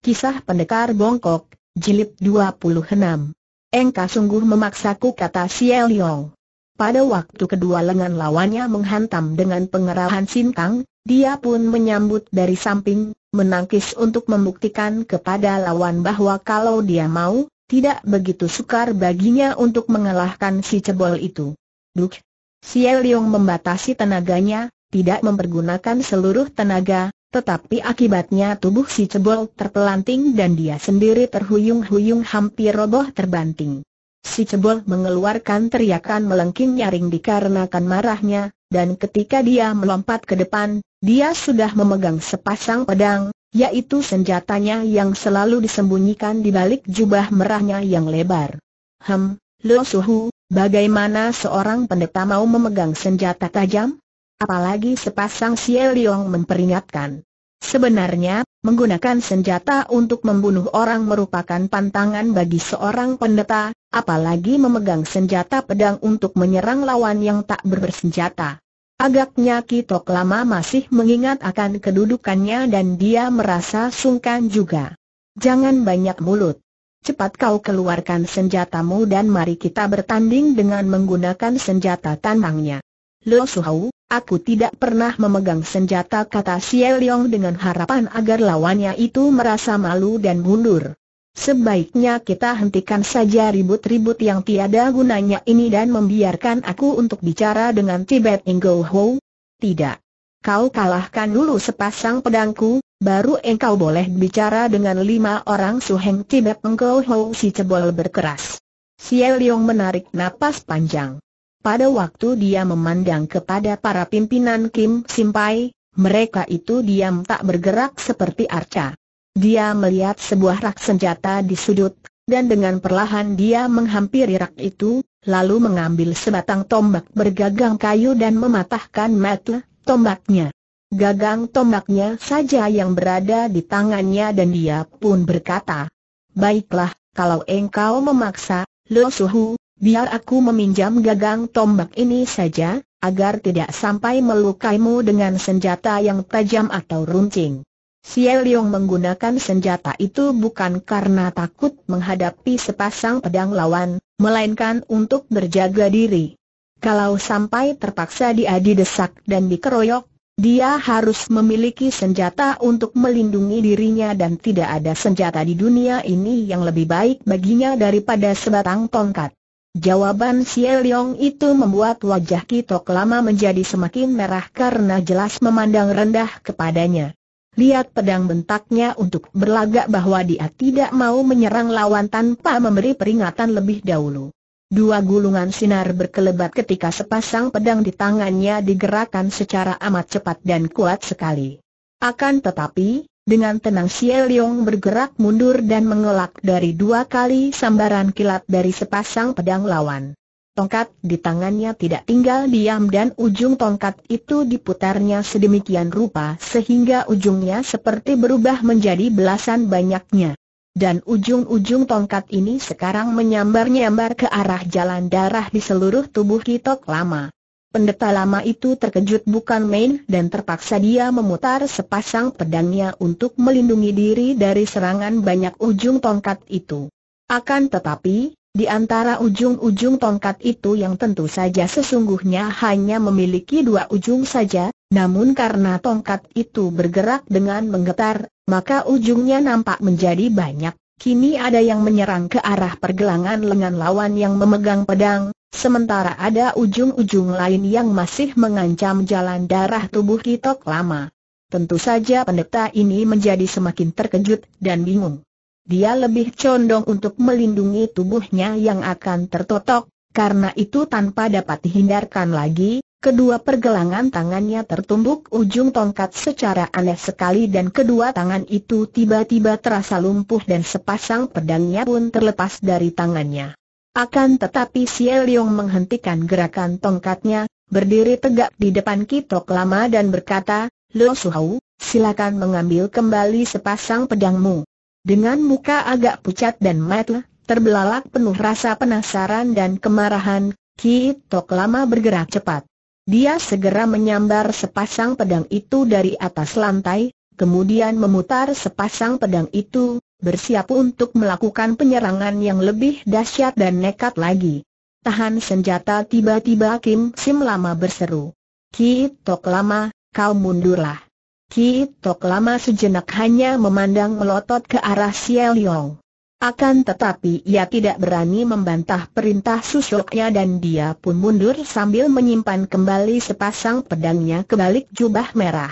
Kisah Pendekar Bongkok, Jilid 26. Engka sungguh memaksaku kata Xie Yong. Pada waktu kedua lengan lawannya menghantam dengan pengerahan sintang, dia pun menyambut dari samping, menangkis untuk membuktikan kepada lawan bahwa kalau dia mau, tidak begitu sukar baginya untuk mengalahkan si cebol itu. Duk! Xie Yong membatasi tenaganya, tidak mempergunakan seluruh tenaga, tetapi akibatnya tubuh si cebol terpelanting dan dia sendiri terhuyung-huyung hampir roboh terbanting. Si cebol mengeluarkan teriakan melengking nyaring dikarenakan marahnya, dan ketika dia melompat ke depan, dia sudah memegang sepasang pedang, yaitu senjatanya yang selalu disembunyikan di balik jubah merahnya yang lebar. Hem, Lo Suhu, bagaimana seorang pendeta mau memegang senjata tajam? apalagi sepasang Xie Liong memperingatkan. Sebenarnya, menggunakan senjata untuk membunuh orang merupakan pantangan bagi seorang pendeta, apalagi memegang senjata pedang untuk menyerang lawan yang tak bersenjata. Agaknya Kitok lama masih mengingat akan kedudukannya dan dia merasa sungkan juga. Jangan banyak mulut. Cepat kau keluarkan senjatamu dan mari kita bertanding dengan menggunakan senjata tandangnya. Lo Suhau, Aku tidak pernah memegang senjata kata Xie Leong dengan harapan agar lawannya itu merasa malu dan mundur. Sebaiknya kita hentikan saja ribut-ribut yang tiada gunanya ini dan membiarkan aku untuk bicara dengan Tibet Ingo Ho. Tidak. Kau kalahkan dulu sepasang pedangku, baru engkau boleh bicara dengan lima orang suheng Tibet Ingo Ho si cebol berkeras. Xie Leong menarik napas panjang. Pada waktu dia memandang kepada para pimpinan Kim Simpai, mereka itu diam tak bergerak seperti arca. Dia melihat sebuah rak senjata di sudut, dan dengan perlahan dia menghampiri rak itu, lalu mengambil sebatang tombak bergagang kayu dan mematahkan mata tombaknya. Gagang tombaknya saja yang berada di tangannya dan dia pun berkata, Baiklah, kalau engkau memaksa, Lo Suhu, Biar aku meminjam gagang tombak ini saja, agar tidak sampai melukaimu dengan senjata yang tajam atau runcing. Xie menggunakan senjata itu bukan karena takut menghadapi sepasang pedang lawan, melainkan untuk berjaga diri. Kalau sampai terpaksa dia didesak dan dikeroyok, dia harus memiliki senjata untuk melindungi dirinya dan tidak ada senjata di dunia ini yang lebih baik baginya daripada sebatang tongkat. Jawaban Xie Leong itu membuat wajah Kitok lama menjadi semakin merah karena jelas memandang rendah kepadanya. Lihat pedang bentaknya untuk berlagak bahwa dia tidak mau menyerang lawan tanpa memberi peringatan lebih dahulu. Dua gulungan sinar berkelebat ketika sepasang pedang di tangannya digerakkan secara amat cepat dan kuat sekali. Akan tetapi, dengan tenang Xie Yong bergerak mundur dan mengelak dari dua kali sambaran kilat dari sepasang pedang lawan. Tongkat di tangannya tidak tinggal diam dan ujung tongkat itu diputarnya sedemikian rupa sehingga ujungnya seperti berubah menjadi belasan banyaknya. Dan ujung-ujung tongkat ini sekarang menyambar-nyambar ke arah jalan darah di seluruh tubuh Kitok Lama. Pendeta lama itu terkejut bukan main dan terpaksa dia memutar sepasang pedangnya untuk melindungi diri dari serangan banyak ujung tongkat itu. Akan tetapi, di antara ujung-ujung tongkat itu yang tentu saja sesungguhnya hanya memiliki dua ujung saja, namun karena tongkat itu bergerak dengan menggetar, maka ujungnya nampak menjadi banyak. Kini ada yang menyerang ke arah pergelangan lengan lawan yang memegang pedang, sementara ada ujung-ujung lain yang masih mengancam jalan darah tubuh Kitok Lama. Tentu saja pendeta ini menjadi semakin terkejut dan bingung. Dia lebih condong untuk melindungi tubuhnya yang akan tertotok, karena itu tanpa dapat dihindarkan lagi, Kedua pergelangan tangannya tertumbuk ujung tongkat secara aneh sekali dan kedua tangan itu tiba-tiba terasa lumpuh dan sepasang pedangnya pun terlepas dari tangannya. Akan tetapi Xie Yong menghentikan gerakan tongkatnya, berdiri tegak di depan Kitok Lama dan berkata, Lo Suhau, silakan mengambil kembali sepasang pedangmu. Dengan muka agak pucat dan metel, terbelalak penuh rasa penasaran dan kemarahan, Kitok Lama bergerak cepat. Dia segera menyambar sepasang pedang itu dari atas lantai, kemudian memutar sepasang pedang itu, bersiap untuk melakukan penyerangan yang lebih dahsyat dan nekat lagi. Tahan senjata tiba-tiba Kim Sim Lama berseru. Ki Tok Lama, kau mundurlah. Ki Tok Lama sejenak hanya memandang melotot ke arah Siel Yong. Akan tetapi ia tidak berani membantah perintah susuknya dan dia pun mundur sambil menyimpan kembali sepasang pedangnya ke balik jubah merah.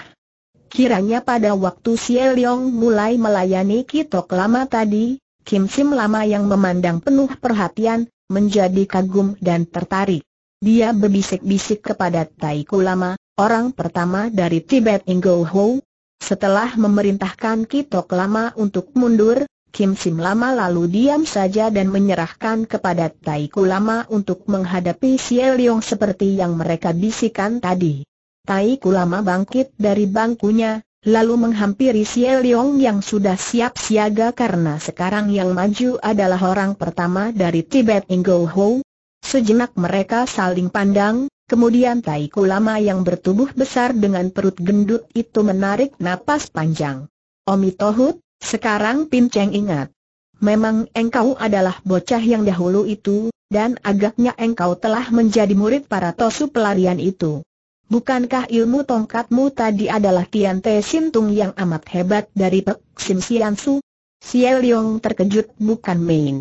Kiranya pada waktu Xie Leong mulai melayani Kitok lama tadi, Kim Sim lama yang memandang penuh perhatian, menjadi kagum dan tertarik. Dia berbisik-bisik kepada Tai lama, orang pertama dari Tibet Ingo Ho. Setelah memerintahkan Kitok lama untuk mundur, Kim Sim lama lalu diam saja dan menyerahkan kepada Tai Kulama untuk menghadapi Xie Leong seperti yang mereka bisikan tadi. Tai Kulama bangkit dari bangkunya, lalu menghampiri Xie Leong yang sudah siap siaga karena sekarang yang maju adalah orang pertama dari Tibet Ingo Ho. Sejenak mereka saling pandang, kemudian Tai Kulama yang bertubuh besar dengan perut gendut itu menarik napas panjang. Omi sekarang Cheng ingat. Memang engkau adalah bocah yang dahulu itu, dan agaknya engkau telah menjadi murid para tosu pelarian itu. Bukankah ilmu tongkatmu tadi adalah Tian Te Sintung yang amat hebat dari Pek Sim Sian Su? Xiao Leong terkejut bukan main.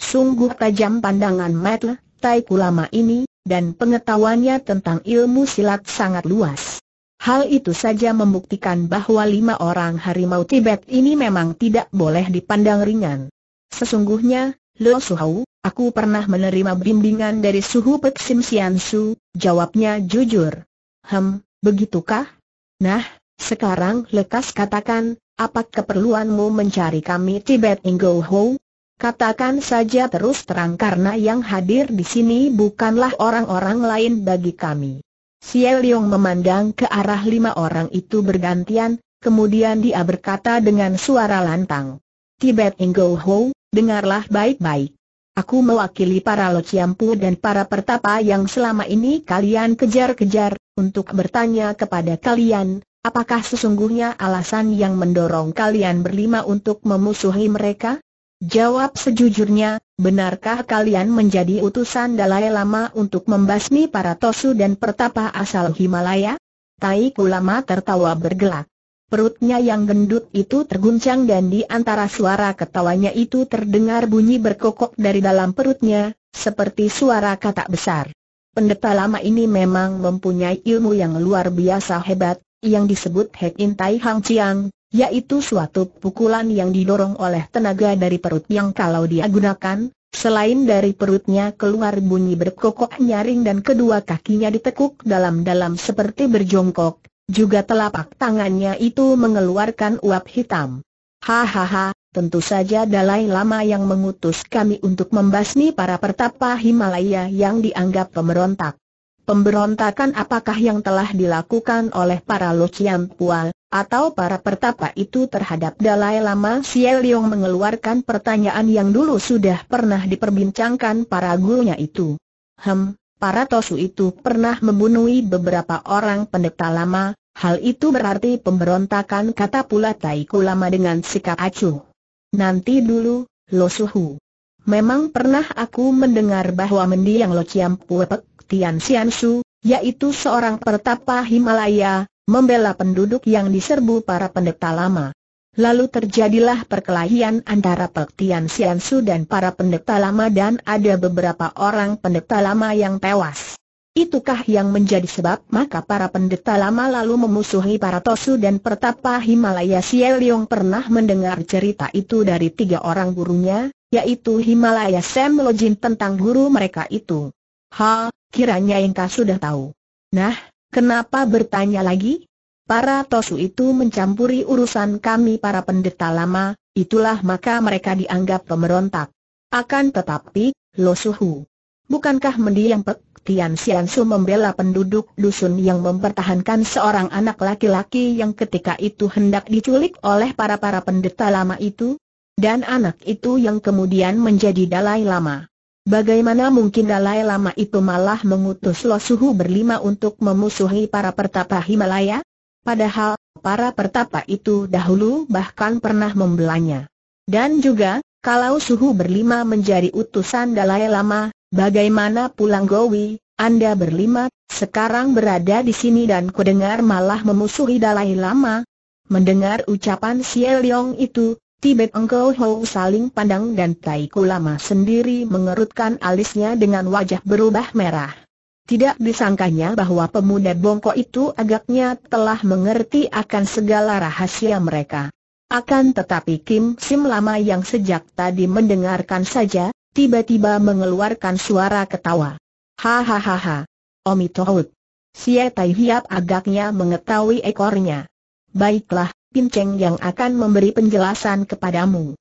Sungguh tajam pandangan Mat Tai Kulama ini, dan pengetahuannya tentang ilmu silat sangat luas. Hal itu saja membuktikan bahwa lima orang harimau Tibet ini memang tidak boleh dipandang ringan. Sesungguhnya, Lo Suhau, aku pernah menerima bimbingan dari Suhu Pek Sim Sian Su, jawabnya jujur. Hem, begitukah? Nah, sekarang lekas katakan, apa keperluanmu mencari kami Tibet Ingo Ho? Katakan saja terus terang karena yang hadir di sini bukanlah orang-orang lain bagi kami. Xie Leong memandang ke arah lima orang itu bergantian, kemudian dia berkata dengan suara lantang. Tibet Ingo Ho, dengarlah baik-baik. Aku mewakili para lociampu dan para pertapa yang selama ini kalian kejar-kejar, untuk bertanya kepada kalian, apakah sesungguhnya alasan yang mendorong kalian berlima untuk memusuhi mereka? Jawab sejujurnya, benarkah kalian menjadi utusan Dalai Lama untuk membasmi para Tosu dan pertapa asal Himalaya? Tai Kulama tertawa bergelak. Perutnya yang gendut itu terguncang dan di antara suara ketawanya itu terdengar bunyi berkokok dari dalam perutnya, seperti suara katak besar. Pendeta lama ini memang mempunyai ilmu yang luar biasa hebat, yang disebut Hek In Tai Hang Chiang, yaitu suatu pukulan yang didorong oleh tenaga dari perut yang kalau dia gunakan, selain dari perutnya keluar bunyi berkokok nyaring dan kedua kakinya ditekuk dalam-dalam seperti berjongkok, juga telapak tangannya itu mengeluarkan uap hitam. Hahaha, tentu saja Dalai Lama yang mengutus kami untuk membasmi para pertapa Himalaya yang dianggap pemberontak pemberontakan apakah yang telah dilakukan oleh para Lo Chiam Pua, atau para pertapa itu terhadap Dalai Lama Xie Leong mengeluarkan pertanyaan yang dulu sudah pernah diperbincangkan para gurunya itu. Hem, para Tosu itu pernah membunuhi beberapa orang pendeta lama, hal itu berarti pemberontakan kata pula Taiku Lama dengan sikap acuh. Nanti dulu, Lo Suhu. Memang pernah aku mendengar bahwa mendiang Lo Chiam Puepek Tian Xiansu, yaitu seorang pertapa Himalaya, membela penduduk yang diserbu para pendeta lama. Lalu terjadilah perkelahian antara Pek Tian Xiansu dan para pendeta lama dan ada beberapa orang pendeta lama yang tewas. Itukah yang menjadi sebab maka para pendeta lama lalu memusuhi para Tosu dan pertapa Himalaya Siel Leong pernah mendengar cerita itu dari tiga orang gurunya, yaitu Himalaya Sam Lojin tentang guru mereka itu. Ha, Kiranya engkau sudah tahu. Nah, kenapa bertanya lagi? Para tosu itu mencampuri urusan kami para pendeta lama, itulah maka mereka dianggap pemberontak. Akan tetapi, Lo Suhu, bukankah mendiang Pek Tian Siansu membela penduduk dusun yang mempertahankan seorang anak laki-laki yang ketika itu hendak diculik oleh para-para pendeta lama itu? Dan anak itu yang kemudian menjadi Dalai Lama. Bagaimana mungkin Dalai Lama itu malah mengutus Lo Suhu berlima untuk memusuhi para pertapa Himalaya? Padahal, para pertapa itu dahulu bahkan pernah membelanya. Dan juga, kalau Suhu berlima menjadi utusan Dalai Lama, bagaimana pulang Gowi, Anda berlima, sekarang berada di sini dan kudengar malah memusuhi Dalai Lama? Mendengar ucapan Xie itu, Tibet Engkau Hou saling pandang dan Tai Kulama sendiri mengerutkan alisnya dengan wajah berubah merah. Tidak disangkanya bahwa pemuda bongko itu agaknya telah mengerti akan segala rahasia mereka. Akan tetapi Kim Sim Lama yang sejak tadi mendengarkan saja, tiba-tiba mengeluarkan suara ketawa. Hahaha. Omi Tohut. Si Tai Hiap agaknya mengetahui ekornya. Baiklah, Pinceng yang akan memberi penjelasan kepadamu.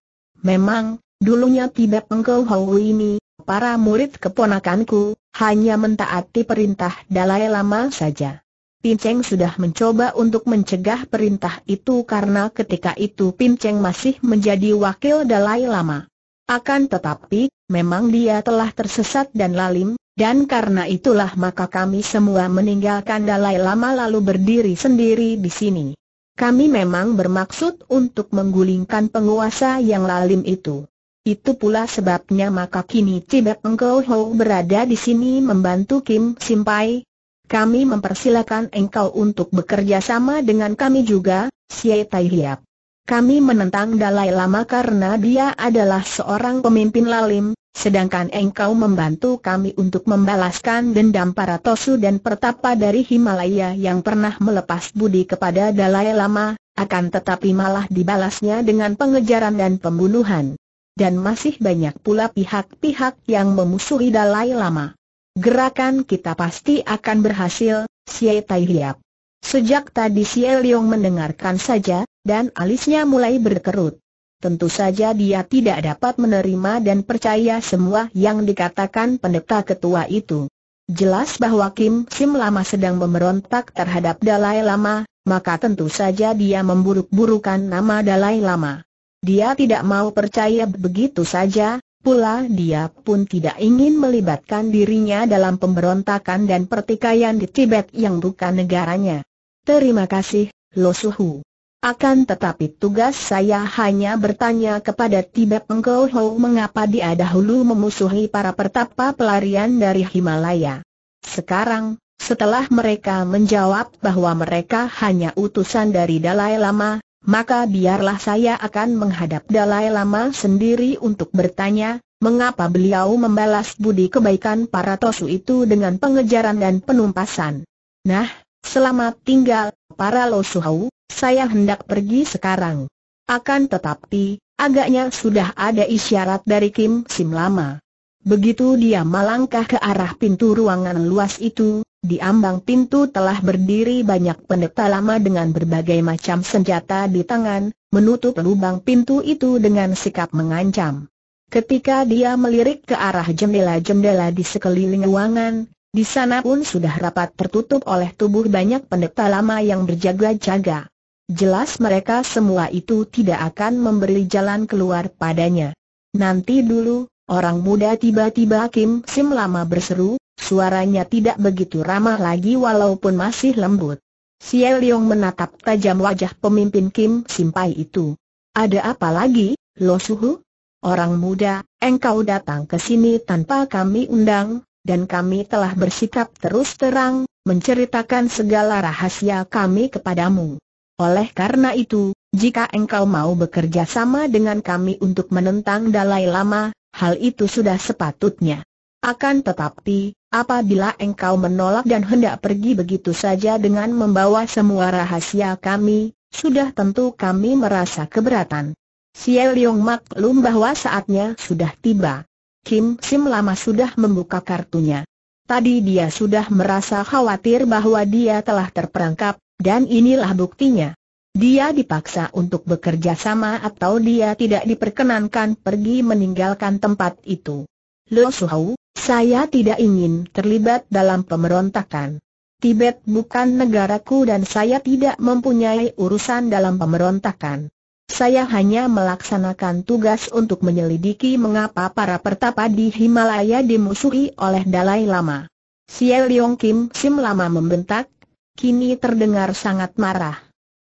Memang, dulunya tidak engkau Hou ini, para murid keponakanku, hanya mentaati perintah Dalai Lama saja. Pinceng sudah mencoba untuk mencegah perintah itu karena ketika itu Pinceng masih menjadi wakil Dalai Lama. Akan tetapi, memang dia telah tersesat dan lalim, dan karena itulah maka kami semua meninggalkan Dalai Lama lalu berdiri sendiri di sini. Kami memang bermaksud untuk menggulingkan penguasa yang lalim itu. Itu pula sebabnya maka kini Cibet Engkau Ho berada di sini membantu Kim Simpai. Kami mempersilakan engkau untuk bekerja sama dengan kami juga, Sye Tai Hiap. Kami menentang Dalai Lama karena dia adalah seorang pemimpin lalim, sedangkan engkau membantu kami untuk membalaskan dendam para Tosu dan Pertapa dari Himalaya yang pernah melepas budi kepada Dalai Lama, akan tetapi malah dibalasnya dengan pengejaran dan pembunuhan. Dan masih banyak pula pihak-pihak yang memusuhi Dalai Lama. Gerakan kita pasti akan berhasil, Siei Tai Hiap. Sejak tadi si Eliong mendengarkan saja, dan alisnya mulai berkerut. Tentu saja dia tidak dapat menerima dan percaya semua yang dikatakan pendeta ketua itu. Jelas bahwa Kim Sim Lama sedang memberontak terhadap Dalai Lama, maka tentu saja dia memburuk-burukan nama Dalai Lama. Dia tidak mau percaya begitu saja, Pula dia pun tidak ingin melibatkan dirinya dalam pemberontakan dan pertikaian di Tibet yang bukan negaranya. Terima kasih, Lo Suhu. Akan tetapi tugas saya hanya bertanya kepada Tibet Engkau Ho mengapa dia dahulu memusuhi para pertapa pelarian dari Himalaya. Sekarang, setelah mereka menjawab bahwa mereka hanya utusan dari Dalai Lama, maka biarlah saya akan menghadap Dalai Lama sendiri untuk bertanya, mengapa beliau membalas budi kebaikan para tosu itu dengan pengejaran dan penumpasan. Nah, Selamat tinggal, para losuhau, saya hendak pergi sekarang. Akan tetapi, agaknya sudah ada isyarat dari Kim Sim Lama. Begitu dia melangkah ke arah pintu ruangan luas itu, di ambang pintu telah berdiri banyak pendeta lama dengan berbagai macam senjata di tangan, menutup lubang pintu itu dengan sikap mengancam. Ketika dia melirik ke arah jendela-jendela di sekeliling ruangan, di sana pun sudah rapat tertutup oleh tubuh banyak pendeta lama yang berjaga-jaga. Jelas mereka semua itu tidak akan memberi jalan keluar padanya. Nanti dulu, orang muda tiba-tiba Kim Sim lama berseru, suaranya tidak begitu ramah lagi walaupun masih lembut. Sial Leong menatap tajam wajah pemimpin Kim Simpai itu. Ada apa lagi, Lo Suhu? Orang muda, engkau datang ke sini tanpa kami undang, dan kami telah bersikap terus terang, menceritakan segala rahasia kami kepadamu. Oleh karena itu, jika engkau mau bekerja sama dengan kami untuk menentang Dalai Lama, hal itu sudah sepatutnya. Akan tetapi, apabila engkau menolak dan hendak pergi begitu saja dengan membawa semua rahasia kami, sudah tentu kami merasa keberatan. Xie Mak, maklum bahwa saatnya sudah tiba. Kim Sim lama sudah membuka kartunya. Tadi dia sudah merasa khawatir bahwa dia telah terperangkap, dan inilah buktinya. Dia dipaksa untuk bekerja sama atau dia tidak diperkenankan pergi meninggalkan tempat itu. Lo Suhau, saya tidak ingin terlibat dalam pemberontakan. Tibet bukan negaraku dan saya tidak mempunyai urusan dalam pemberontakan. Saya hanya melaksanakan tugas untuk menyelidiki mengapa para pertapa di Himalaya dimusuhi oleh Dalai Lama. Siel Leong Kim Sim Lama membentak, kini terdengar sangat marah.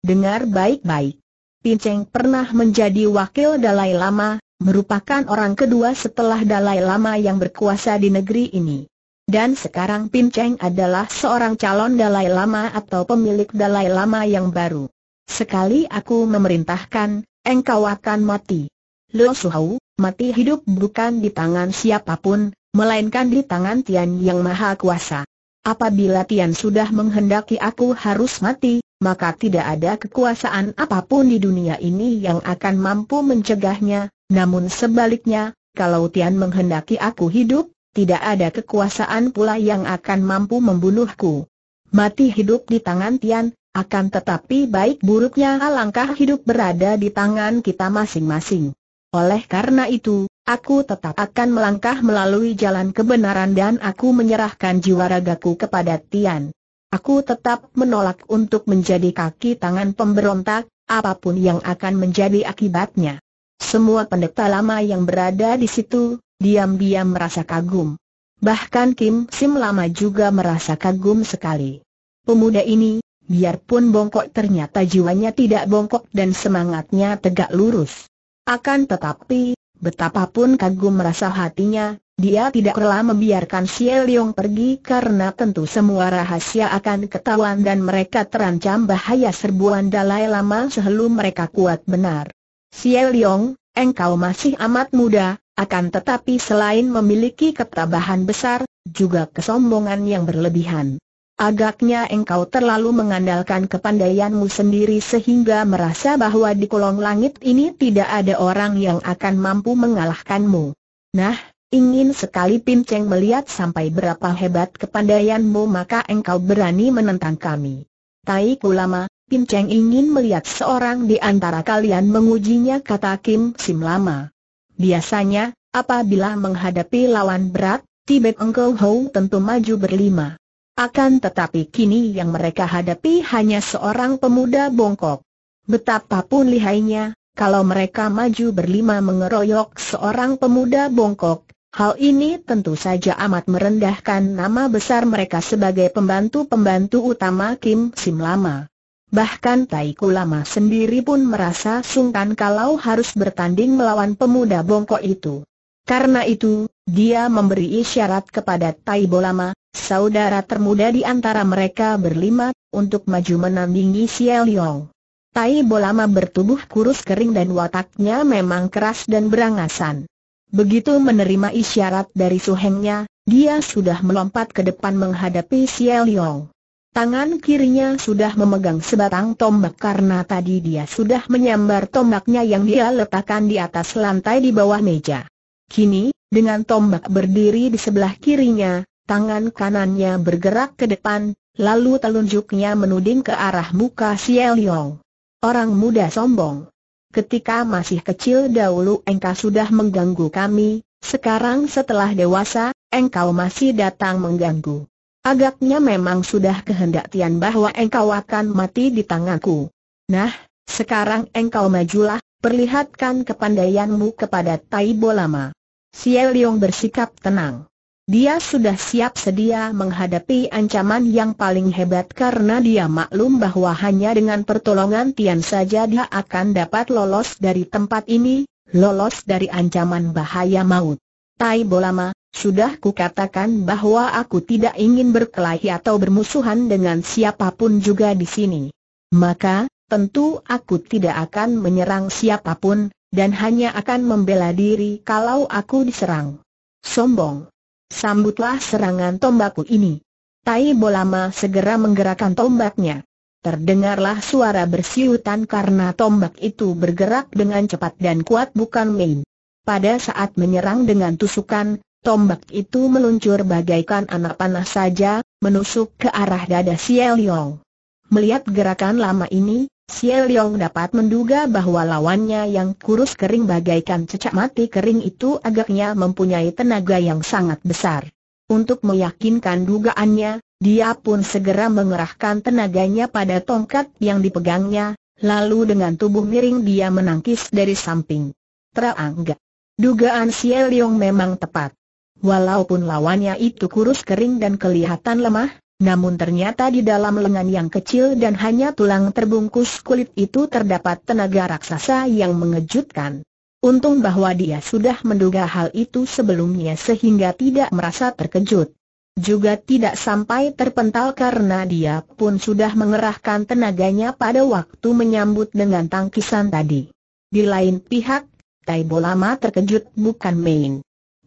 Dengar baik-baik. Pinceng pernah menjadi wakil Dalai Lama, merupakan orang kedua setelah Dalai Lama yang berkuasa di negeri ini. Dan sekarang Pinceng adalah seorang calon Dalai Lama atau pemilik Dalai Lama yang baru. Sekali aku memerintahkan, engkau akan mati. Lo Suhau, mati hidup bukan di tangan siapapun, melainkan di tangan Tian yang maha kuasa. Apabila Tian sudah menghendaki aku harus mati, maka tidak ada kekuasaan apapun di dunia ini yang akan mampu mencegahnya, namun sebaliknya, kalau Tian menghendaki aku hidup, tidak ada kekuasaan pula yang akan mampu membunuhku. Mati hidup di tangan Tian, akan tetapi baik buruknya alangkah hidup berada di tangan kita masing-masing. Oleh karena itu, aku tetap akan melangkah melalui jalan kebenaran dan aku menyerahkan jiwa ragaku kepada Tian. Aku tetap menolak untuk menjadi kaki tangan pemberontak, apapun yang akan menjadi akibatnya. Semua pendeta lama yang berada di situ, diam-diam merasa kagum. Bahkan Kim Sim lama juga merasa kagum sekali. Pemuda ini, Biarpun bongkok ternyata jiwanya tidak bongkok dan semangatnya tegak lurus. Akan tetapi, betapapun kagum merasa hatinya, dia tidak rela membiarkan Xie Yong pergi karena tentu semua rahasia akan ketahuan dan mereka terancam bahaya serbuan Dalai Lama sebelum mereka kuat benar. Xie Yong, engkau masih amat muda, akan tetapi selain memiliki ketabahan besar, juga kesombongan yang berlebihan. Agaknya engkau terlalu mengandalkan kepandaianmu sendiri sehingga merasa bahwa di kolong langit ini tidak ada orang yang akan mampu mengalahkanmu. Nah, ingin sekali Cheng melihat sampai berapa hebat kepandaianmu maka engkau berani menentang kami. Tai Kulama, Cheng ingin melihat seorang di antara kalian mengujinya kata Kim Sim Lama. Biasanya, apabila menghadapi lawan berat, Tibet Engkau Hou tentu maju berlima. Akan tetapi kini yang mereka hadapi hanya seorang pemuda bongkok. Betapapun lihainya, kalau mereka maju berlima mengeroyok seorang pemuda bongkok, hal ini tentu saja amat merendahkan nama besar mereka sebagai pembantu-pembantu utama Kim Sim Lama. Bahkan Taiku Lama sendiri pun merasa sungkan kalau harus bertanding melawan pemuda bongkok itu. Karena itu, dia memberi isyarat kepada Tai Bolama, saudara termuda di antara mereka berlima, untuk maju menandingi Xiao Liang. Tai Bolama bertubuh kurus kering dan wataknya memang keras dan berangasan. Begitu menerima isyarat dari suhengnya, dia sudah melompat ke depan menghadapi Xiao Liang. Tangan kirinya sudah memegang sebatang tombak karena tadi dia sudah menyambar tombaknya yang dia letakkan di atas lantai di bawah meja. Kini, dengan tombak berdiri di sebelah kirinya, tangan kanannya bergerak ke depan, lalu telunjuknya menuding ke arah muka Siel Yong. Orang muda sombong. Ketika masih kecil dahulu engkau sudah mengganggu kami, sekarang setelah dewasa, engkau masih datang mengganggu. Agaknya memang sudah kehendak Tian bahwa engkau akan mati di tanganku. Nah, sekarang engkau majulah, Perlihatkan kepandaianmu kepada Tai Bolama. Xie Liong bersikap tenang. Dia sudah siap sedia menghadapi ancaman yang paling hebat karena dia maklum bahwa hanya dengan pertolongan Tian saja dia akan dapat lolos dari tempat ini, lolos dari ancaman bahaya maut. Tai Bolama, sudah kukatakan bahwa aku tidak ingin berkelahi atau bermusuhan dengan siapapun juga di sini. Maka, tentu aku tidak akan menyerang siapapun, dan hanya akan membela diri kalau aku diserang. Sombong. Sambutlah serangan tombakku ini. Tai Bolama segera menggerakkan tombaknya. Terdengarlah suara bersiutan karena tombak itu bergerak dengan cepat dan kuat bukan main. Pada saat menyerang dengan tusukan, tombak itu meluncur bagaikan anak panah saja, menusuk ke arah dada Siel Yong. Melihat gerakan lama ini, Xie Leong dapat menduga bahwa lawannya yang kurus kering bagaikan cecak mati kering itu agaknya mempunyai tenaga yang sangat besar. Untuk meyakinkan dugaannya, dia pun segera mengerahkan tenaganya pada tongkat yang dipegangnya, lalu dengan tubuh miring dia menangkis dari samping. Terangga. Dugaan Xie Leong memang tepat. Walaupun lawannya itu kurus kering dan kelihatan lemah, namun ternyata di dalam lengan yang kecil dan hanya tulang terbungkus kulit itu terdapat tenaga raksasa yang mengejutkan. Untung bahwa dia sudah menduga hal itu sebelumnya sehingga tidak merasa terkejut. Juga tidak sampai terpental karena dia pun sudah mengerahkan tenaganya pada waktu menyambut dengan tangkisan tadi. Di lain pihak, Taibo lama terkejut bukan main.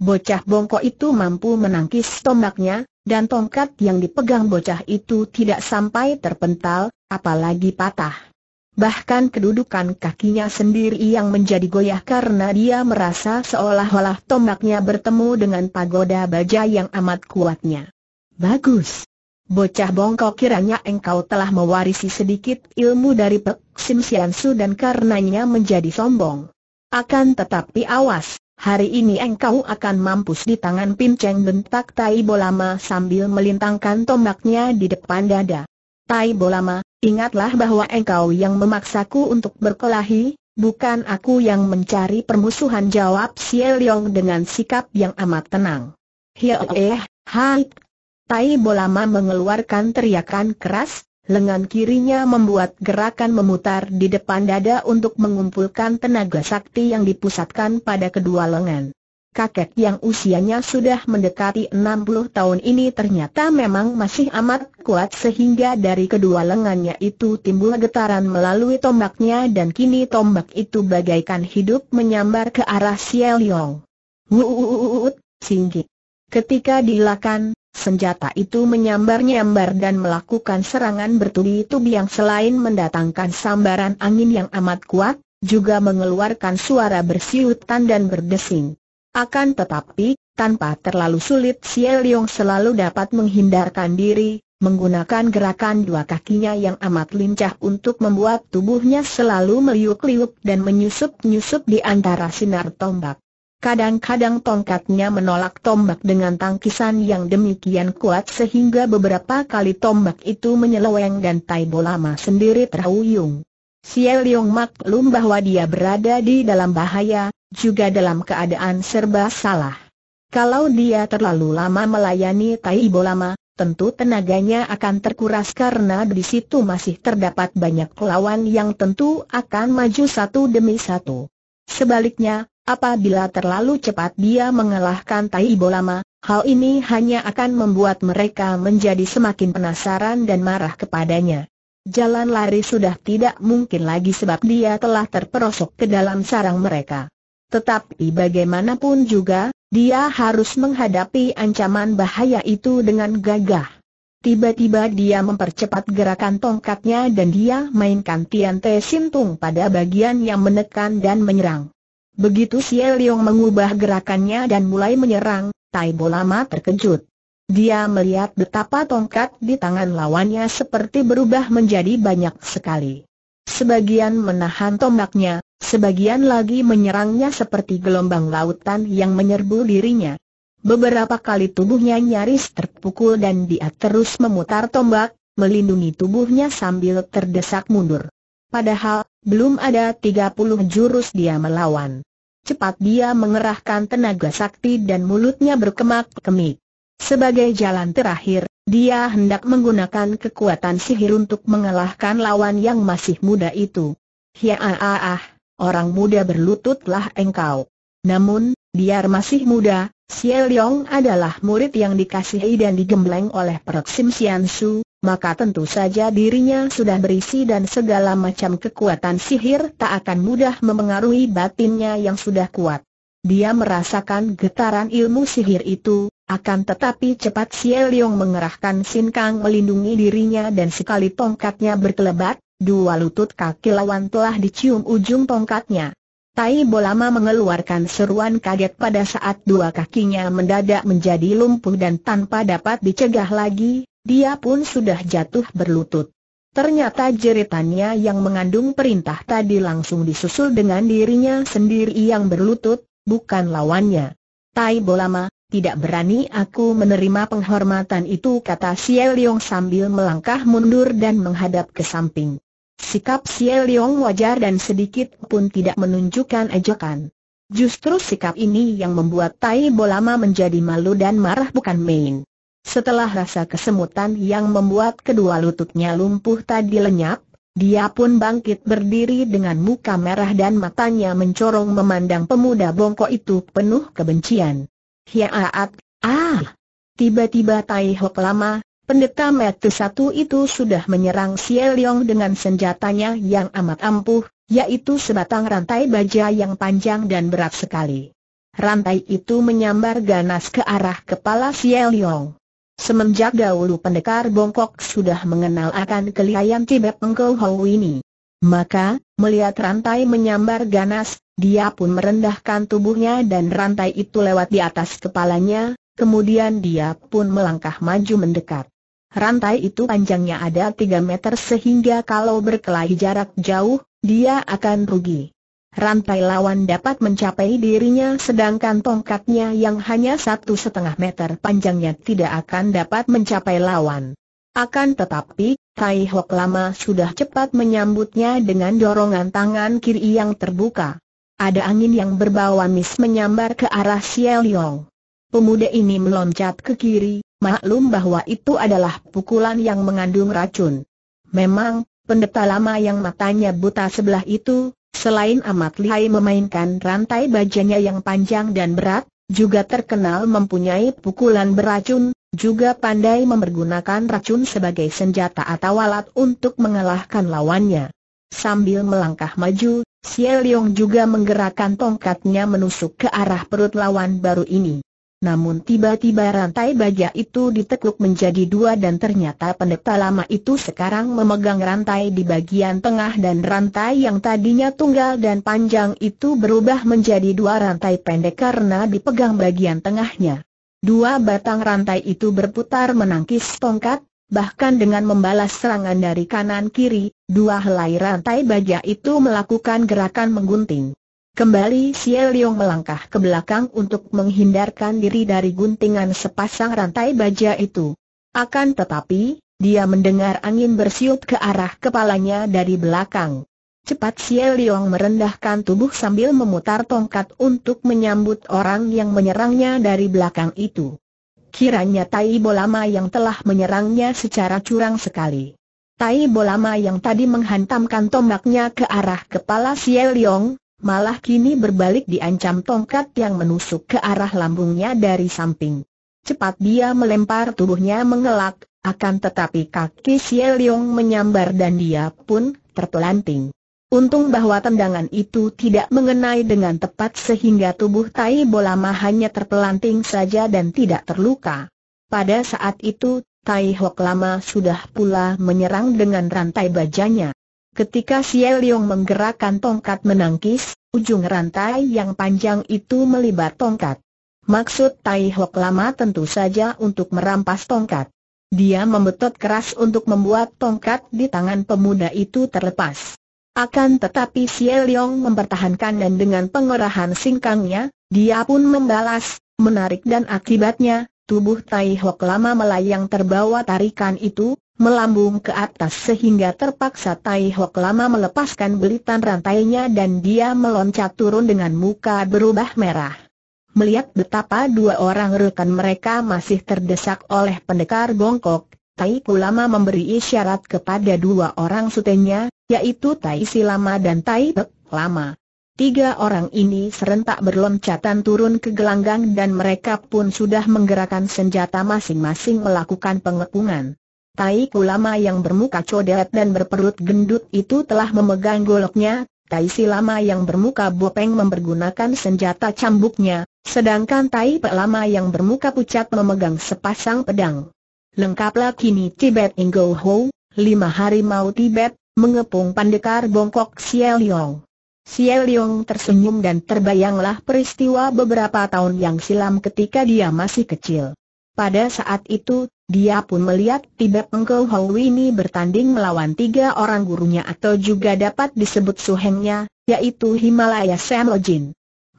Bocah bongkok itu mampu menangkis tombaknya, dan tongkat yang dipegang bocah itu tidak sampai terpental, apalagi patah. Bahkan kedudukan kakinya sendiri yang menjadi goyah karena dia merasa seolah-olah tombaknya bertemu dengan pagoda baja yang amat kuatnya. Bagus. Bocah bongkok kiranya engkau telah mewarisi sedikit ilmu dari Pek Sim Siansu dan karenanya menjadi sombong. Akan tetapi awas, Hari ini engkau akan mampus di tangan pincang bentak Tai Bolama sambil melintangkan tombaknya di depan dada. Tai Bolama, ingatlah bahwa engkau yang memaksaku untuk berkelahi, bukan aku yang mencari permusuhan jawab Xie Yong dengan sikap yang amat tenang. Hei, eh, hai. Tai Bolama mengeluarkan teriakan keras, lengan kirinya membuat gerakan memutar di depan dada untuk mengumpulkan tenaga sakti yang dipusatkan pada kedua lengan. Kakek yang usianya sudah mendekati 60 tahun ini ternyata memang masih amat kuat sehingga dari kedua lengannya itu timbul getaran melalui tombaknya dan kini tombak itu bagaikan hidup menyambar ke arah Siel Yong. singgih. Ketika dilakan, senjata itu menyambar-nyambar dan melakukan serangan bertubi-tubi yang selain mendatangkan sambaran angin yang amat kuat, juga mengeluarkan suara bersiutan dan berdesing. Akan tetapi, tanpa terlalu sulit Xie Leong selalu dapat menghindarkan diri, menggunakan gerakan dua kakinya yang amat lincah untuk membuat tubuhnya selalu meliuk-liuk dan menyusup-nyusup di antara sinar tombak. Kadang-kadang tongkatnya menolak tombak dengan tangkisan yang demikian kuat sehingga beberapa kali tombak itu menyeleweng dan Tai Bolama sendiri terhuyung. Siel Leong maklum bahwa dia berada di dalam bahaya, juga dalam keadaan serba salah. Kalau dia terlalu lama melayani Tai Bolama, tentu tenaganya akan terkuras karena di situ masih terdapat banyak lawan yang tentu akan maju satu demi satu. Sebaliknya, Apabila terlalu cepat dia mengalahkan Tai Bolama, hal ini hanya akan membuat mereka menjadi semakin penasaran dan marah kepadanya. Jalan lari sudah tidak mungkin lagi sebab dia telah terperosok ke dalam sarang mereka. Tetapi bagaimanapun juga, dia harus menghadapi ancaman bahaya itu dengan gagah. Tiba-tiba dia mempercepat gerakan tongkatnya dan dia mainkan Tian Te Sintung pada bagian yang menekan dan menyerang. Begitu Xie Leong mengubah gerakannya dan mulai menyerang, Tai Bo terkejut. Dia melihat betapa tongkat di tangan lawannya seperti berubah menjadi banyak sekali. Sebagian menahan tombaknya, sebagian lagi menyerangnya seperti gelombang lautan yang menyerbu dirinya. Beberapa kali tubuhnya nyaris terpukul dan dia terus memutar tombak, melindungi tubuhnya sambil terdesak mundur. Padahal, belum ada 30 jurus dia melawan. Cepat dia mengerahkan tenaga sakti dan mulutnya berkemak-kemik. Sebagai jalan terakhir, dia hendak menggunakan kekuatan sihir untuk mengalahkan lawan yang masih muda itu. Ya orang muda berlututlah engkau. Namun, biar masih muda, Xie Leong adalah murid yang dikasihi dan digembleng oleh Perak Sim Sian Su, maka tentu saja dirinya sudah berisi dan segala macam kekuatan sihir tak akan mudah memengaruhi batinnya yang sudah kuat. Dia merasakan getaran ilmu sihir itu, akan tetapi cepat Xie Leong mengerahkan Sin Kang melindungi dirinya dan sekali tongkatnya berkelebat, dua lutut kaki lawan telah dicium ujung tongkatnya. Tai Bolama mengeluarkan seruan kaget pada saat dua kakinya mendadak menjadi lumpuh dan tanpa dapat dicegah lagi, dia pun sudah jatuh berlutut. Ternyata jeritannya yang mengandung perintah tadi langsung disusul dengan dirinya sendiri yang berlutut, bukan lawannya. Tai Bolama, tidak berani aku menerima penghormatan itu kata Xie Liong sambil melangkah mundur dan menghadap ke samping. Sikap Xie Liong wajar dan sedikit pun tidak menunjukkan ejekan. Justru sikap ini yang membuat Tai Bolama menjadi malu dan marah bukan main. Setelah rasa kesemutan yang membuat kedua lututnya lumpuh tadi lenyap, dia pun bangkit berdiri dengan muka merah dan matanya mencorong memandang pemuda bongkok itu penuh kebencian. Hiaat, ah! Tiba-tiba Tai Hok lama, pendeta metu satu itu sudah menyerang Xie Leong dengan senjatanya yang amat ampuh, yaitu sebatang rantai baja yang panjang dan berat sekali. Rantai itu menyambar ganas ke arah kepala Xie Leong. Semenjak dahulu pendekar bongkok sudah mengenal akan kelihayan Tibet Engkau Hou ini. Maka, melihat rantai menyambar ganas, dia pun merendahkan tubuhnya dan rantai itu lewat di atas kepalanya, kemudian dia pun melangkah maju mendekat. Rantai itu panjangnya ada 3 meter sehingga kalau berkelahi jarak jauh, dia akan rugi rantai lawan dapat mencapai dirinya sedangkan tongkatnya yang hanya satu setengah meter panjangnya tidak akan dapat mencapai lawan. Akan tetapi, Tai Hok lama sudah cepat menyambutnya dengan dorongan tangan kiri yang terbuka. Ada angin yang berbau amis menyambar ke arah Xiao Liang. Pemuda ini meloncat ke kiri, maklum bahwa itu adalah pukulan yang mengandung racun. Memang, pendeta lama yang matanya buta sebelah itu, selain amat lihai memainkan rantai bajanya yang panjang dan berat, juga terkenal mempunyai pukulan beracun, juga pandai mempergunakan racun sebagai senjata atau alat untuk mengalahkan lawannya. Sambil melangkah maju, Xie Liong juga menggerakkan tongkatnya menusuk ke arah perut lawan baru ini. Namun tiba-tiba rantai baja itu ditekuk menjadi dua dan ternyata pendeta lama itu sekarang memegang rantai di bagian tengah dan rantai yang tadinya tunggal dan panjang itu berubah menjadi dua rantai pendek karena dipegang bagian tengahnya. Dua batang rantai itu berputar menangkis tongkat, bahkan dengan membalas serangan dari kanan kiri, dua helai rantai baja itu melakukan gerakan menggunting. Kembali Xie Leong melangkah ke belakang untuk menghindarkan diri dari guntingan sepasang rantai baja itu. Akan tetapi, dia mendengar angin bersiup ke arah kepalanya dari belakang. Cepat Xie Leong merendahkan tubuh sambil memutar tongkat untuk menyambut orang yang menyerangnya dari belakang itu. Kiranya Tai Bolama yang telah menyerangnya secara curang sekali. Tai Bolama yang tadi menghantamkan tombaknya ke arah kepala Xie Leong, Malah kini berbalik diancam tongkat yang menusuk ke arah lambungnya dari samping. Cepat dia melempar tubuhnya mengelak, akan tetapi kaki Xie menyambar dan dia pun terpelanting. Untung bahwa tendangan itu tidak mengenai dengan tepat sehingga tubuh Tai Bolama hanya terpelanting saja dan tidak terluka. Pada saat itu, Tai Hok Lama sudah pula menyerang dengan rantai bajanya. Ketika Xiao Liang menggerakkan tongkat menangkis, ujung rantai yang panjang itu melibat tongkat. Maksud Tai Hok lama tentu saja untuk merampas tongkat. Dia membetot keras untuk membuat tongkat di tangan pemuda itu terlepas. Akan tetapi Xiao Liang mempertahankan dan dengan pengerahan singkangnya, dia pun membalas, menarik dan akibatnya, tubuh Tai Hok lama melayang terbawa tarikan itu, melambung ke atas sehingga terpaksa Tai Hok lama melepaskan belitan rantainya dan dia meloncat turun dengan muka berubah merah. Melihat betapa dua orang rekan mereka masih terdesak oleh pendekar bongkok, Tai lama memberi isyarat kepada dua orang sutenya, yaitu Tai Si lama dan Tai Bek Lama. Tiga orang ini serentak berloncatan turun ke gelanggang dan mereka pun sudah menggerakkan senjata masing-masing melakukan pengepungan. Tai ku lama yang bermuka codet dan berperut gendut itu telah memegang goloknya, Tai Si Lama yang bermuka bopeng mempergunakan senjata cambuknya, sedangkan Tai pe Lama yang bermuka pucat memegang sepasang pedang. Lengkaplah kini Tibet Ingo Ho, lima mau Tibet, mengepung pandekar bongkok Siel Yong. Siel Yong tersenyum dan terbayanglah peristiwa beberapa tahun yang silam ketika dia masih kecil. Pada saat itu, dia pun melihat Tibet Engkau Hou ini bertanding melawan tiga orang gurunya atau juga dapat disebut suhengnya, yaitu Himalaya Sam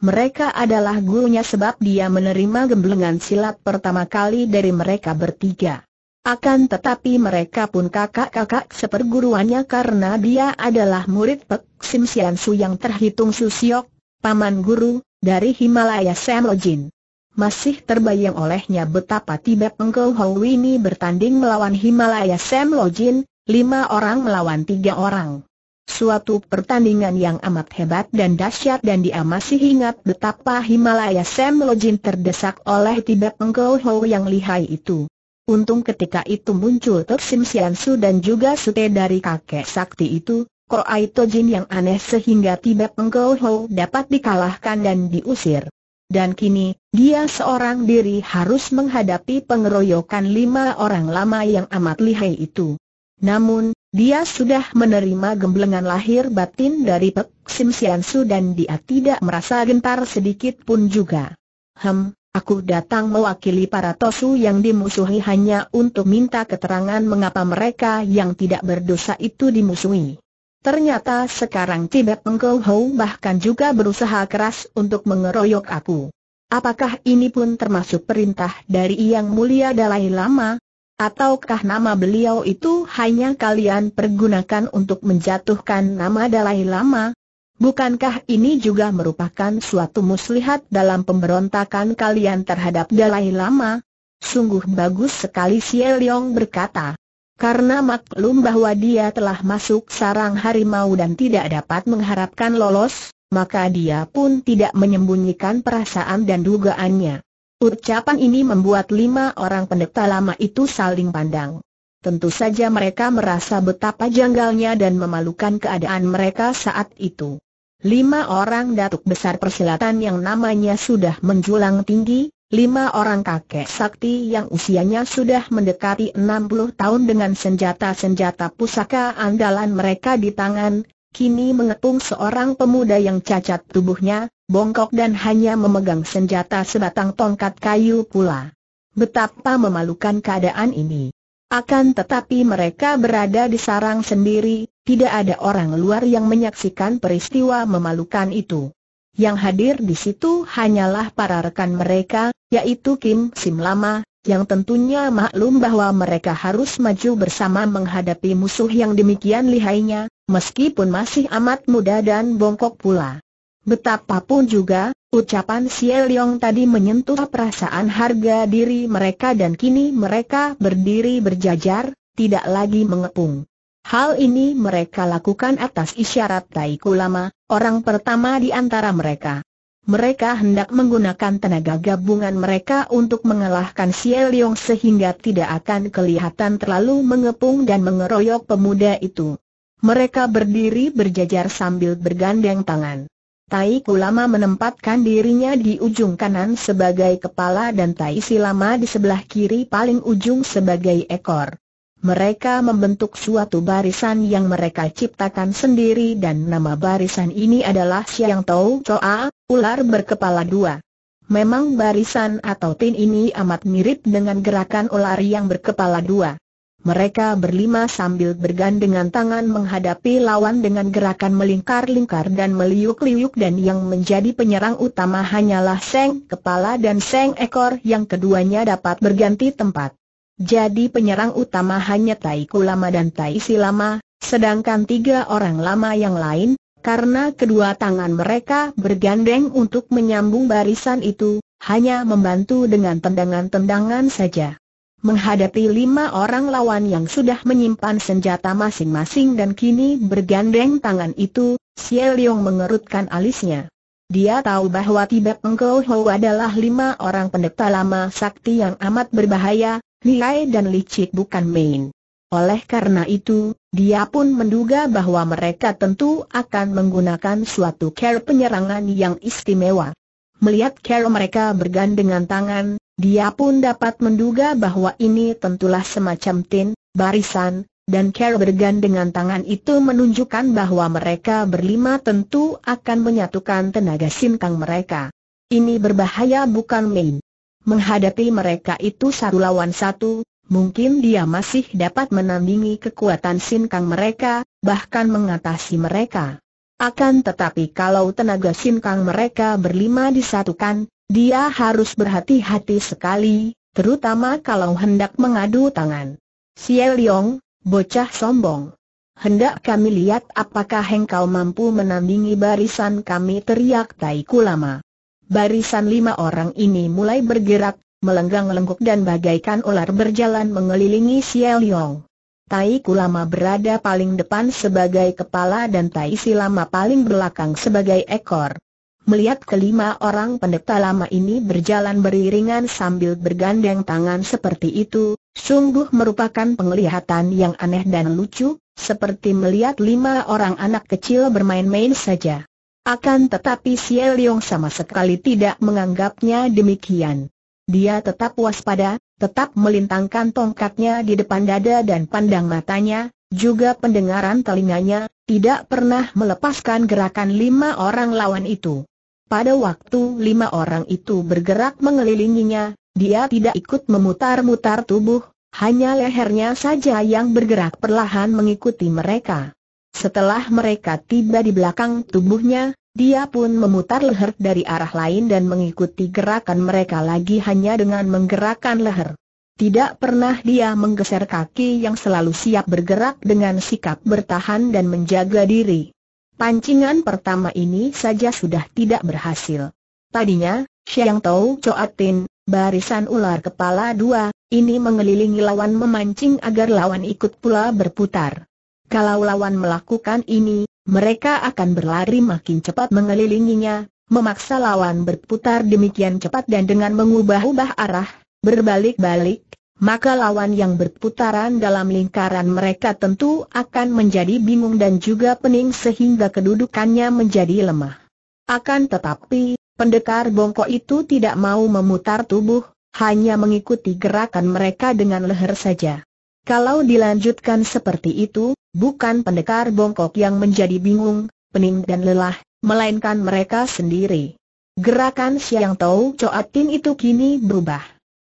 Mereka adalah gurunya sebab dia menerima gemblengan silat pertama kali dari mereka bertiga. Akan tetapi mereka pun kakak-kakak seperguruannya karena dia adalah murid Pek Sim Sian Su yang terhitung Susiok, paman guru, dari Himalaya Samojin. Masih terbayang olehnya betapa tiba Engkau Hou ini bertanding melawan Himalaya Sam Lojin, lima orang melawan tiga orang. Suatu pertandingan yang amat hebat dan dahsyat dan dia masih ingat betapa Himalaya Sam Lojin terdesak oleh tiba Engkau Hou yang lihai itu. Untung ketika itu muncul Tersim Siansu dan juga sute dari kakek sakti itu, Koai Jin yang aneh sehingga tiba Engkau Hou dapat dikalahkan dan diusir dan kini, dia seorang diri harus menghadapi pengeroyokan lima orang lama yang amat lihai itu. Namun, dia sudah menerima gemblengan lahir batin dari Pek Sim Sian Su dan dia tidak merasa gentar sedikit pun juga. Hem, aku datang mewakili para tosu yang dimusuhi hanya untuk minta keterangan mengapa mereka yang tidak berdosa itu dimusuhi. Ternyata sekarang Tibet Engkau Hou bahkan juga berusaha keras untuk mengeroyok aku. Apakah ini pun termasuk perintah dari Yang Mulia Dalai Lama? Ataukah nama beliau itu hanya kalian pergunakan untuk menjatuhkan nama Dalai Lama? Bukankah ini juga merupakan suatu muslihat dalam pemberontakan kalian terhadap Dalai Lama? Sungguh bagus sekali Xie Leong berkata. Karena maklum bahwa dia telah masuk sarang harimau dan tidak dapat mengharapkan lolos, maka dia pun tidak menyembunyikan perasaan dan dugaannya. Ucapan ini membuat lima orang pendeta lama itu saling pandang. Tentu saja mereka merasa betapa janggalnya dan memalukan keadaan mereka saat itu. Lima orang datuk besar persilatan yang namanya sudah menjulang tinggi, lima orang kakek sakti yang usianya sudah mendekati enam puluh tahun dengan senjata-senjata pusaka andalan mereka di tangan, kini mengepung seorang pemuda yang cacat tubuhnya, bongkok dan hanya memegang senjata sebatang tongkat kayu pula. Betapa memalukan keadaan ini. Akan tetapi mereka berada di sarang sendiri, tidak ada orang luar yang menyaksikan peristiwa memalukan itu. Yang hadir di situ hanyalah para rekan mereka, yaitu Kim Sim Lama, yang tentunya maklum bahwa mereka harus maju bersama menghadapi musuh yang demikian lihainya, meskipun masih amat muda dan bongkok pula. Betapapun juga, ucapan Xie Yong tadi menyentuh perasaan harga diri mereka dan kini mereka berdiri berjajar, tidak lagi mengepung. Hal ini mereka lakukan atas isyarat Taiku Lama, orang pertama di antara mereka. Mereka hendak menggunakan tenaga gabungan mereka untuk mengalahkan Xie sehingga tidak akan kelihatan terlalu mengepung dan mengeroyok pemuda itu. Mereka berdiri berjajar sambil bergandeng tangan. Tai Kulama menempatkan dirinya di ujung kanan sebagai kepala dan Tai Silama di sebelah kiri paling ujung sebagai ekor. Mereka membentuk suatu barisan yang mereka ciptakan sendiri dan nama barisan ini adalah Siang Tau Choa, ular berkepala dua. Memang barisan atau tin ini amat mirip dengan gerakan ular yang berkepala dua. Mereka berlima sambil bergandengan tangan menghadapi lawan dengan gerakan melingkar-lingkar dan meliuk-liuk dan yang menjadi penyerang utama hanyalah Seng Kepala dan Seng Ekor yang keduanya dapat berganti tempat. Jadi penyerang utama hanya Tai Kulama dan Tai Silama, sedangkan tiga orang lama yang lain, karena kedua tangan mereka bergandeng untuk menyambung barisan itu, hanya membantu dengan tendangan-tendangan saja. Menghadapi lima orang lawan yang sudah menyimpan senjata masing-masing dan kini bergandeng tangan itu, Xie Liong mengerutkan alisnya. Dia tahu bahwa Tibet Engkau Ho adalah lima orang pendeta lama sakti yang amat berbahaya, Nilai dan licik bukan main. Oleh karena itu, dia pun menduga bahwa mereka tentu akan menggunakan suatu care penyerangan yang istimewa. Melihat care mereka bergandengan tangan, dia pun dapat menduga bahwa ini tentulah semacam tin, barisan, dan care bergandengan tangan itu menunjukkan bahwa mereka berlima tentu akan menyatukan tenaga sinkang mereka. Ini berbahaya bukan main. Menghadapi mereka itu satu lawan satu, mungkin dia masih dapat menandingi kekuatan Kang mereka, bahkan mengatasi mereka. Akan tetapi kalau tenaga Kang mereka berlima disatukan, dia harus berhati-hati sekali, terutama kalau hendak mengadu tangan. Xie Liong, bocah sombong. Hendak kami lihat apakah engkau mampu menandingi barisan kami teriak Tai Kulama. Barisan lima orang ini mulai bergerak, melenggang lengkuk dan bagaikan ular berjalan mengelilingi Xiao Yong. Tai Kulama berada paling depan sebagai kepala dan Tai Silama paling belakang sebagai ekor. Melihat kelima orang pendeta lama ini berjalan beriringan sambil bergandeng tangan seperti itu, sungguh merupakan penglihatan yang aneh dan lucu, seperti melihat lima orang anak kecil bermain-main saja. Akan tetapi Xie Leong sama sekali tidak menganggapnya demikian. Dia tetap waspada, tetap melintangkan tongkatnya di depan dada dan pandang matanya, juga pendengaran telinganya, tidak pernah melepaskan gerakan lima orang lawan itu. Pada waktu lima orang itu bergerak mengelilinginya, dia tidak ikut memutar-mutar tubuh, hanya lehernya saja yang bergerak perlahan mengikuti mereka. Setelah mereka tiba di belakang tubuhnya, dia pun memutar leher dari arah lain dan mengikuti gerakan mereka lagi hanya dengan menggerakkan leher. Tidak pernah dia menggeser kaki yang selalu siap bergerak dengan sikap bertahan dan menjaga diri. Pancingan pertama ini saja sudah tidak berhasil. Tadinya, Xiang Tou Coatin, barisan ular kepala dua, ini mengelilingi lawan memancing agar lawan ikut pula berputar. Kalau lawan melakukan ini, mereka akan berlari makin cepat mengelilinginya, memaksa lawan berputar demikian cepat dan dengan mengubah-ubah arah, berbalik-balik, maka lawan yang berputaran dalam lingkaran mereka tentu akan menjadi bingung dan juga pening sehingga kedudukannya menjadi lemah. Akan tetapi, pendekar bongkok itu tidak mau memutar tubuh, hanya mengikuti gerakan mereka dengan leher saja. Kalau dilanjutkan seperti itu, bukan pendekar bongkok yang menjadi bingung, pening dan lelah, melainkan mereka sendiri. Gerakan Siang tahu Coatin itu kini berubah.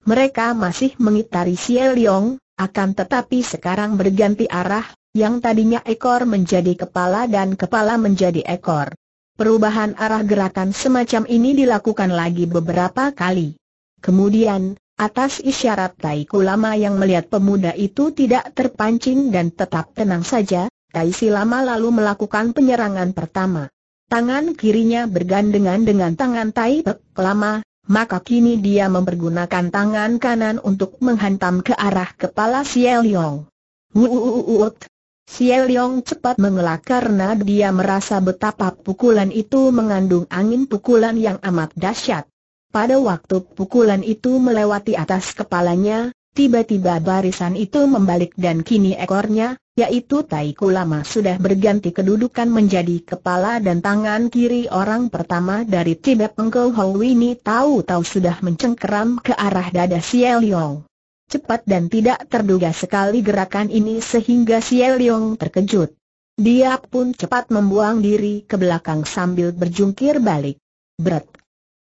Mereka masih mengitari Xie Liong, akan tetapi sekarang berganti arah, yang tadinya ekor menjadi kepala dan kepala menjadi ekor. Perubahan arah gerakan semacam ini dilakukan lagi beberapa kali. Kemudian, Atas isyarat Tai Kulama yang melihat pemuda itu tidak terpancing dan tetap tenang saja, Tai Silama lalu melakukan penyerangan pertama. Tangan kirinya bergandengan dengan tangan Tai Pek Lama, maka kini dia mempergunakan tangan kanan untuk menghantam ke arah kepala Xiao Yong. Wuuuut! Xiao Liang cepat mengelak karena dia merasa betapa pukulan itu mengandung angin pukulan yang amat dahsyat. Pada waktu pukulan itu melewati atas kepalanya, tiba-tiba barisan itu membalik dan kini ekornya, yaitu Tai Kulama sudah berganti kedudukan menjadi kepala dan tangan kiri orang pertama dari Tibet Engkau ini tahu-tahu sudah mencengkeram ke arah dada Siel Yong. Cepat dan tidak terduga sekali gerakan ini sehingga Siel Yong terkejut. Dia pun cepat membuang diri ke belakang sambil berjungkir balik. Berat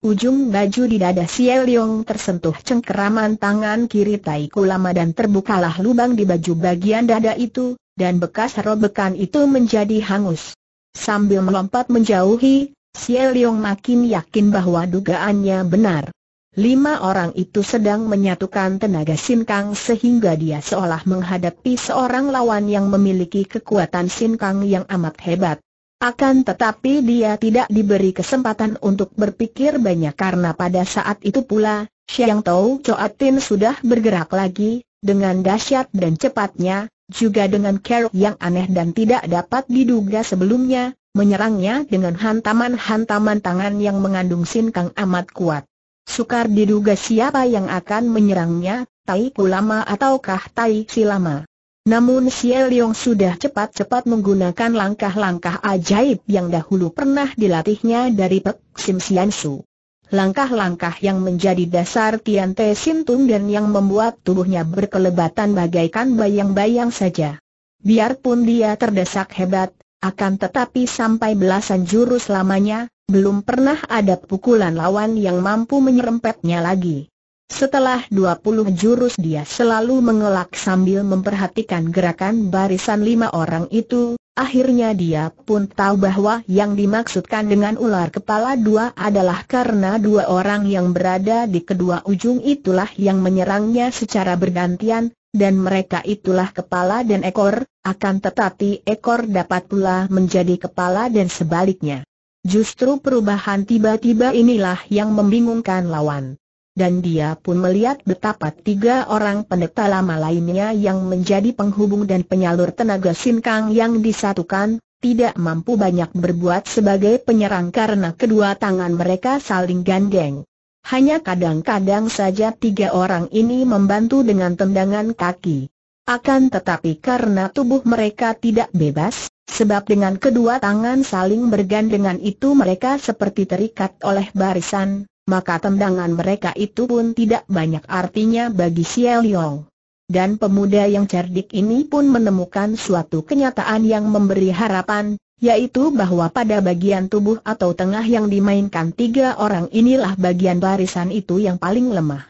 Ujung baju di dada Xiao Liang tersentuh cengkeraman tangan kiri Tai Kulama dan terbukalah lubang di baju bagian dada itu, dan bekas robekan itu menjadi hangus. Sambil melompat menjauhi, Xiao Liang makin yakin bahwa dugaannya benar. Lima orang itu sedang menyatukan tenaga sinkang sehingga dia seolah menghadapi seorang lawan yang memiliki kekuatan sinkang yang amat hebat. Akan tetapi dia tidak diberi kesempatan untuk berpikir banyak karena pada saat itu pula, Xiang Tou Coatin sudah bergerak lagi, dengan dahsyat dan cepatnya, juga dengan kerok yang aneh dan tidak dapat diduga sebelumnya, menyerangnya dengan hantaman-hantaman tangan yang mengandung sinkang amat kuat. Sukar diduga siapa yang akan menyerangnya, Tai Kulama ataukah Tai Silama. Namun Xie Yong sudah cepat-cepat menggunakan langkah-langkah ajaib yang dahulu pernah dilatihnya dari Pek Sim Sian Su. Langkah-langkah yang menjadi dasar Tian Te Sintung dan yang membuat tubuhnya berkelebatan bagaikan bayang-bayang saja. Biarpun dia terdesak hebat, akan tetapi sampai belasan jurus lamanya, belum pernah ada pukulan lawan yang mampu menyerempetnya lagi. Setelah 20 jurus dia selalu mengelak sambil memperhatikan gerakan barisan lima orang itu, akhirnya dia pun tahu bahwa yang dimaksudkan dengan ular kepala dua adalah karena dua orang yang berada di kedua ujung itulah yang menyerangnya secara bergantian, dan mereka itulah kepala dan ekor, akan tetapi ekor dapat pula menjadi kepala dan sebaliknya. Justru perubahan tiba-tiba inilah yang membingungkan lawan dan dia pun melihat betapa tiga orang pendeta lama lainnya yang menjadi penghubung dan penyalur tenaga sinkang yang disatukan, tidak mampu banyak berbuat sebagai penyerang karena kedua tangan mereka saling gandeng. Hanya kadang-kadang saja tiga orang ini membantu dengan tendangan kaki. Akan tetapi karena tubuh mereka tidak bebas, sebab dengan kedua tangan saling bergandengan itu mereka seperti terikat oleh barisan, maka tendangan mereka itu pun tidak banyak artinya bagi Xiao Liang. Dan pemuda yang cerdik ini pun menemukan suatu kenyataan yang memberi harapan, yaitu bahwa pada bagian tubuh atau tengah yang dimainkan tiga orang inilah bagian barisan itu yang paling lemah.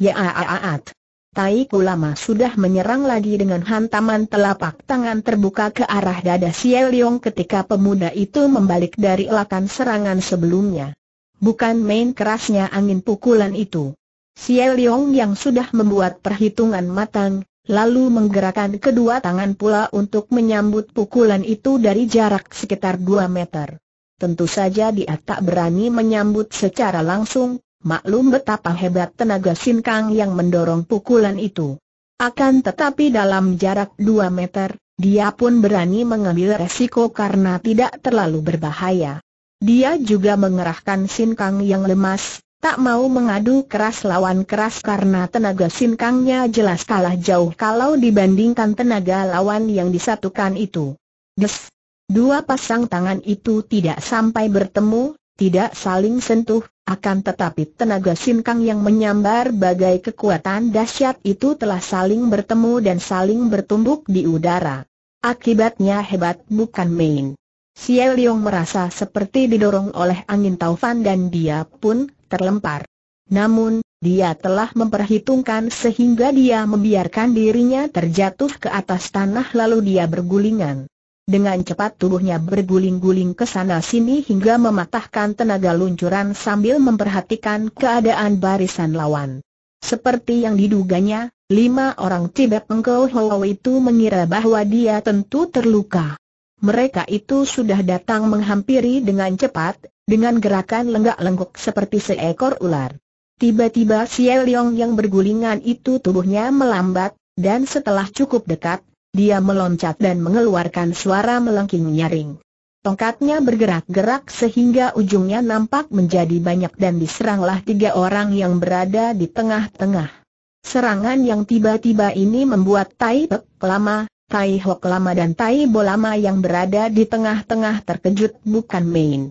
Yaaat. Tai Kulama sudah menyerang lagi dengan hantaman telapak tangan terbuka ke arah dada Xiao Liang ketika pemuda itu membalik dari elakan serangan sebelumnya. Bukan main kerasnya angin pukulan itu. Xie Leong yang sudah membuat perhitungan matang, lalu menggerakkan kedua tangan pula untuk menyambut pukulan itu dari jarak sekitar 2 meter. Tentu saja dia tak berani menyambut secara langsung, maklum betapa hebat tenaga Sinkang yang mendorong pukulan itu. Akan tetapi dalam jarak 2 meter, dia pun berani mengambil resiko karena tidak terlalu berbahaya. Dia juga mengerahkan sinkang yang lemas, tak mau mengadu keras lawan keras karena tenaga sinkangnya jelas kalah jauh kalau dibandingkan tenaga lawan yang disatukan itu. Des! Dua pasang tangan itu tidak sampai bertemu, tidak saling sentuh, akan tetapi tenaga sinkang yang menyambar bagai kekuatan dahsyat itu telah saling bertemu dan saling bertumbuk di udara. Akibatnya hebat bukan main. Xie Leong merasa seperti didorong oleh angin taufan dan dia pun terlempar. Namun, dia telah memperhitungkan sehingga dia membiarkan dirinya terjatuh ke atas tanah lalu dia bergulingan. Dengan cepat tubuhnya berguling-guling ke sana-sini hingga mematahkan tenaga luncuran sambil memperhatikan keadaan barisan lawan. Seperti yang diduganya, lima orang Tibet Engkau Hou itu mengira bahwa dia tentu terluka mereka itu sudah datang menghampiri dengan cepat, dengan gerakan lenggak lengkuk seperti seekor ular. Tiba-tiba Xie yang bergulingan itu tubuhnya melambat, dan setelah cukup dekat, dia meloncat dan mengeluarkan suara melengking nyaring. Tongkatnya bergerak-gerak sehingga ujungnya nampak menjadi banyak dan diseranglah tiga orang yang berada di tengah-tengah. Serangan yang tiba-tiba ini membuat Tai Pek lama Tai Hok Lama dan Tai Bo yang berada di tengah-tengah terkejut bukan main.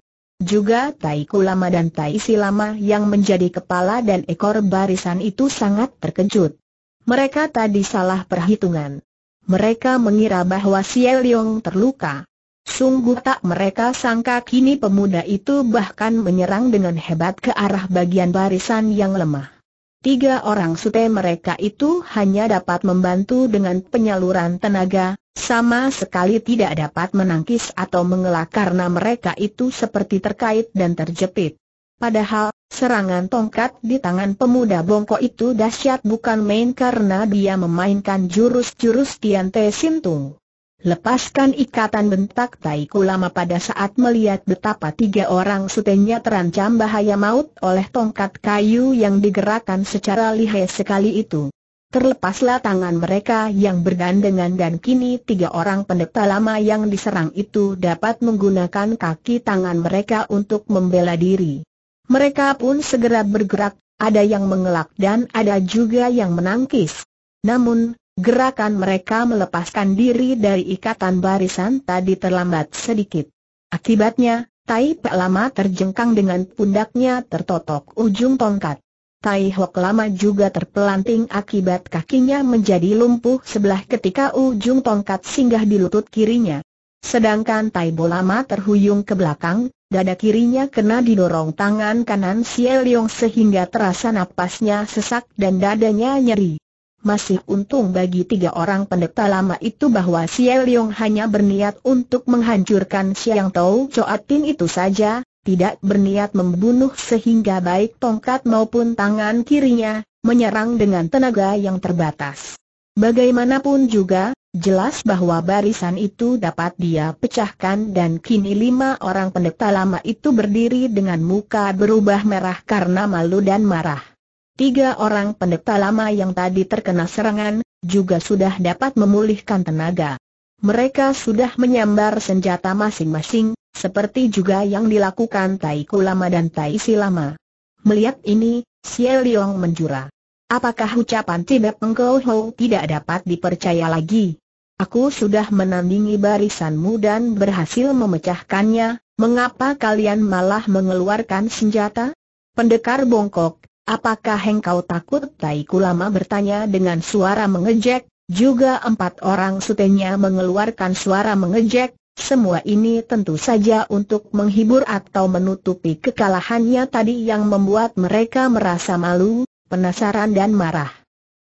Juga Tai Ku Lama dan Tai Si Lama yang menjadi kepala dan ekor barisan itu sangat terkejut. Mereka tadi salah perhitungan. Mereka mengira bahwa Xie Leong terluka. Sungguh tak mereka sangka kini pemuda itu bahkan menyerang dengan hebat ke arah bagian barisan yang lemah. Tiga orang sute mereka itu hanya dapat membantu dengan penyaluran tenaga, sama sekali tidak dapat menangkis atau mengelak karena mereka itu seperti terkait dan terjepit. Padahal, serangan tongkat di tangan pemuda bongkok itu dahsyat bukan main karena dia memainkan jurus-jurus Tian Te Sintung. Lepaskan ikatan bentak Taiku lama pada saat melihat betapa tiga orang sutenya terancam bahaya maut oleh tongkat kayu yang digerakkan secara lihai sekali itu. Terlepaslah tangan mereka yang bergandengan dan kini tiga orang pendeta lama yang diserang itu dapat menggunakan kaki tangan mereka untuk membela diri. Mereka pun segera bergerak, ada yang mengelak dan ada juga yang menangkis. Namun, Gerakan mereka melepaskan diri dari ikatan barisan tadi terlambat sedikit. Akibatnya, Tai Pek Lama terjengkang dengan pundaknya tertotok ujung tongkat. Tai Hok Lama juga terpelanting akibat kakinya menjadi lumpuh sebelah ketika ujung tongkat singgah di lutut kirinya. Sedangkan Tai Bo Lama terhuyung ke belakang, dada kirinya kena didorong tangan kanan Si Leong sehingga terasa napasnya sesak dan dadanya nyeri masih untung bagi tiga orang pendeta lama itu bahwa Xie Yong hanya berniat untuk menghancurkan Siang Tau Coatin itu saja, tidak berniat membunuh sehingga baik tongkat maupun tangan kirinya, menyerang dengan tenaga yang terbatas. Bagaimanapun juga, jelas bahwa barisan itu dapat dia pecahkan dan kini lima orang pendeta lama itu berdiri dengan muka berubah merah karena malu dan marah. Tiga orang pendeta lama yang tadi terkena serangan, juga sudah dapat memulihkan tenaga. Mereka sudah menyambar senjata masing-masing, seperti juga yang dilakukan Tai Kulama dan Tai Silama. Melihat ini, Xie Liong menjura. Apakah ucapan tidak engkau Ho tidak dapat dipercaya lagi? Aku sudah menandingi barisanmu dan berhasil memecahkannya, mengapa kalian malah mengeluarkan senjata? Pendekar bongkok, Apakah engkau takut? Taikulama Kulama bertanya dengan suara mengejek, juga empat orang sutenya mengeluarkan suara mengejek, semua ini tentu saja untuk menghibur atau menutupi kekalahannya tadi yang membuat mereka merasa malu, penasaran dan marah.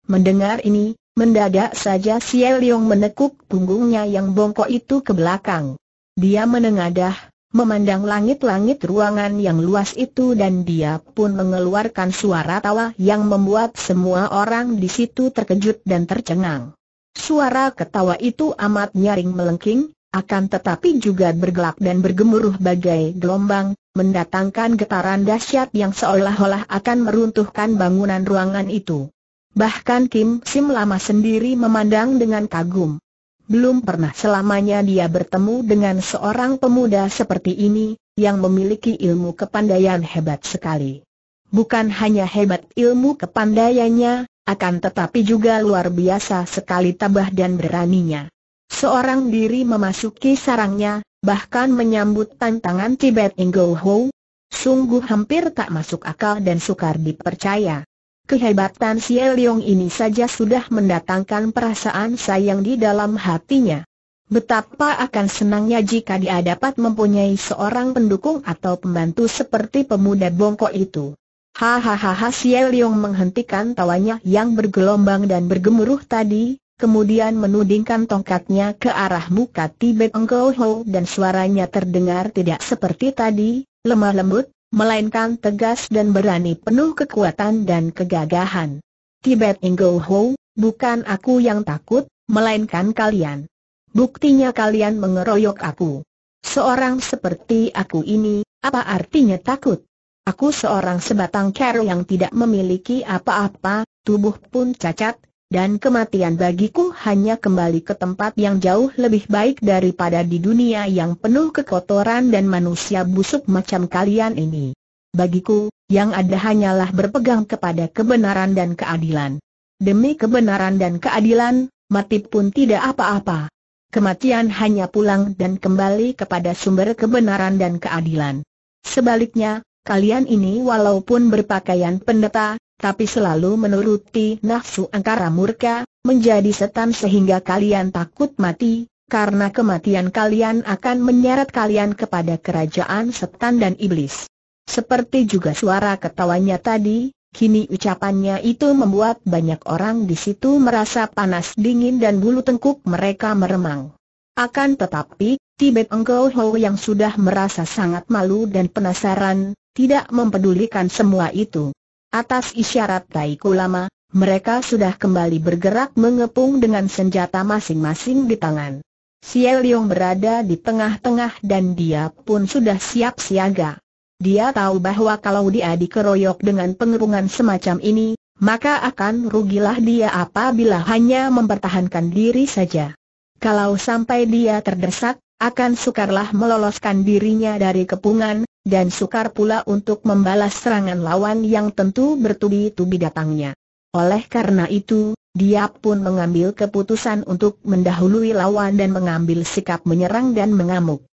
Mendengar ini, mendadak saja Xie Yong menekuk punggungnya yang bongkok itu ke belakang. Dia menengadah, Memandang langit-langit ruangan yang luas itu dan dia pun mengeluarkan suara tawa yang membuat semua orang di situ terkejut dan tercengang. Suara ketawa itu amat nyaring melengking, akan tetapi juga bergelak dan bergemuruh bagai gelombang, mendatangkan getaran dahsyat yang seolah-olah akan meruntuhkan bangunan ruangan itu. Bahkan Kim Sim Lama sendiri memandang dengan kagum. Belum pernah selamanya dia bertemu dengan seorang pemuda seperti ini, yang memiliki ilmu kepandaian hebat sekali. Bukan hanya hebat ilmu kepandaiannya, akan tetapi juga luar biasa sekali tabah dan beraninya. Seorang diri memasuki sarangnya, bahkan menyambut tantangan Tibet Ingo Ho, sungguh hampir tak masuk akal dan sukar dipercaya. Kehebatan Xie Yong ini saja sudah mendatangkan perasaan sayang di dalam hatinya. Betapa akan senangnya jika dia dapat mempunyai seorang pendukung atau pembantu seperti pemuda bongkok itu. Hahaha Xie Yong menghentikan tawanya yang bergelombang dan bergemuruh tadi, kemudian menudingkan tongkatnya ke arah muka Tibet Engkau Ho dan suaranya terdengar tidak seperti tadi, lemah lembut, melainkan tegas dan berani penuh kekuatan dan kegagahan. Tibet Ingo Ho, bukan aku yang takut, melainkan kalian. Buktinya kalian mengeroyok aku. Seorang seperti aku ini, apa artinya takut? Aku seorang sebatang kero yang tidak memiliki apa-apa, tubuh pun cacat, dan kematian bagiku hanya kembali ke tempat yang jauh lebih baik daripada di dunia yang penuh kekotoran dan manusia busuk macam kalian ini. Bagiku, yang ada hanyalah berpegang kepada kebenaran dan keadilan. Demi kebenaran dan keadilan, mati pun tidak apa-apa. Kematian hanya pulang dan kembali kepada sumber kebenaran dan keadilan. Sebaliknya, kalian ini walaupun berpakaian pendeta, tapi selalu menuruti nafsu angkara murka, menjadi setan sehingga kalian takut mati, karena kematian kalian akan menyeret kalian kepada kerajaan setan dan iblis. Seperti juga suara ketawanya tadi, kini ucapannya itu membuat banyak orang di situ merasa panas dingin dan bulu tengkuk mereka meremang. Akan tetapi, Tibet Engkau Ho yang sudah merasa sangat malu dan penasaran, tidak mempedulikan semua itu. Atas isyarat Taiku Lama, mereka sudah kembali bergerak mengepung dengan senjata masing-masing di tangan. Xie Liong berada di tengah-tengah dan dia pun sudah siap siaga. Dia tahu bahwa kalau dia dikeroyok dengan pengerungan semacam ini, maka akan rugilah dia apabila hanya mempertahankan diri saja. Kalau sampai dia terdesak, akan sukarlah meloloskan dirinya dari kepungan, dan sukar pula untuk membalas serangan lawan yang tentu bertubi-tubi datangnya. Oleh karena itu, dia pun mengambil keputusan untuk mendahului lawan dan mengambil sikap menyerang dan mengamuk.